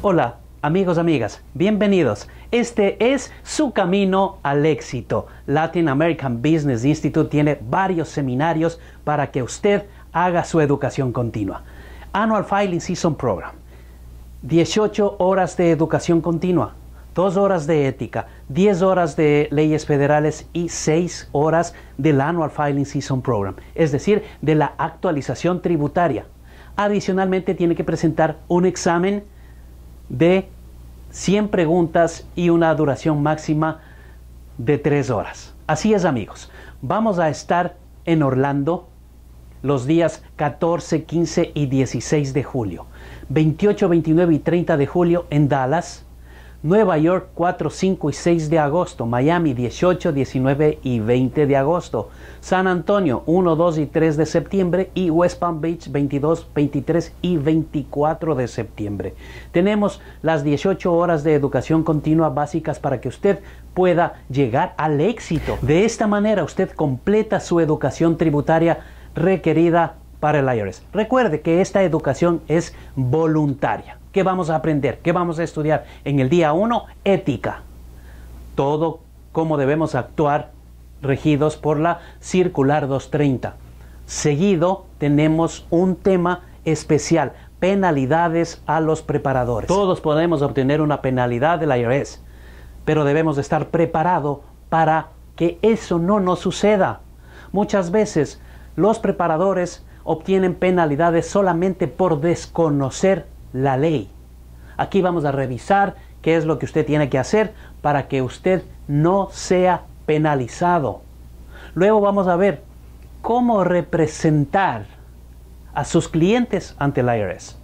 Hola, amigos, amigas, bienvenidos. Este es su camino al éxito. Latin American Business Institute tiene varios seminarios para que usted haga su educación continua. Annual Filing Season Program. 18 horas de educación continua, 2 horas de ética, 10 horas de leyes federales y 6 horas del Annual Filing Season Program, es decir, de la actualización tributaria. Adicionalmente tiene que presentar un examen de 100 preguntas y una duración máxima de 3 horas. Así es amigos, vamos a estar en Orlando los días 14, 15 y 16 de julio, 28, 29 y 30 de julio en Dallas, Nueva York 4, 5 y 6 de agosto, Miami 18, 19 y 20 de agosto, San Antonio 1, 2 y 3 de septiembre y West Palm Beach 22, 23 y 24 de septiembre. Tenemos las 18 horas de educación continua básicas para que usted pueda llegar al éxito. De esta manera usted completa su educación tributaria requerida para el IRS. Recuerde que esta educación es voluntaria. ¿Qué vamos a aprender? ¿Qué vamos a estudiar? En el día 1, ética. Todo cómo debemos actuar regidos por la circular 230. Seguido tenemos un tema especial, penalidades a los preparadores. Todos podemos obtener una penalidad del IRS, pero debemos estar preparado para que eso no nos suceda. Muchas veces los preparadores obtienen penalidades solamente por desconocer la ley. Aquí vamos a revisar qué es lo que usted tiene que hacer para que usted no sea penalizado. Luego vamos a ver cómo representar a sus clientes ante el IRS.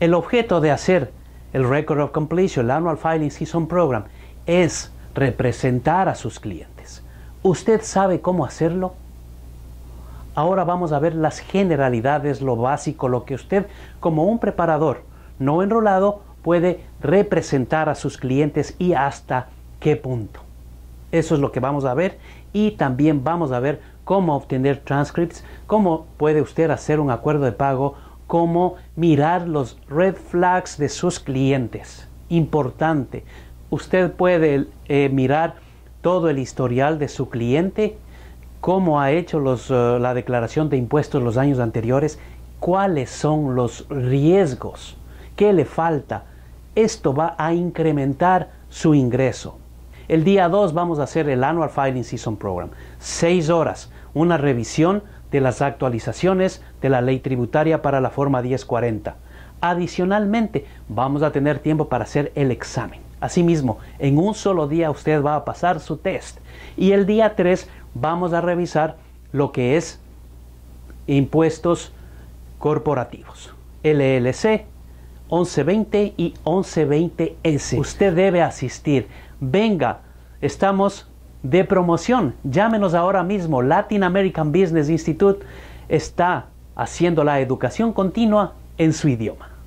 El objeto de hacer el Record of Completion, el Annual Filing Season Program, es representar a sus clientes. ¿Usted sabe cómo hacerlo? Ahora vamos a ver las generalidades, lo básico, lo que usted como un preparador no enrolado puede representar a sus clientes y hasta qué punto. Eso es lo que vamos a ver y también vamos a ver cómo obtener transcripts, cómo puede usted hacer un acuerdo de pago, cómo mirar los red flags de sus clientes. Importante, usted puede eh, mirar todo el historial de su cliente cómo ha hecho eh, la declaración de impuestos los años anteriores, cuáles son los riesgos, qué le falta. Esto va a incrementar su ingreso. El día 2 vamos a hacer el Annual Filing Season Program. Seis horas, una revisión de las actualizaciones de la ley tributaria para la forma 1040. Adicionalmente, vamos a tener tiempo para hacer el examen. Asimismo, en un solo día usted va a pasar su test y el día 3 vamos a revisar lo que es impuestos corporativos, LLC 1120 y 1120S. Usted debe asistir. Venga, estamos de promoción. Llámenos ahora mismo. Latin American Business Institute está haciendo la educación continua en su idioma.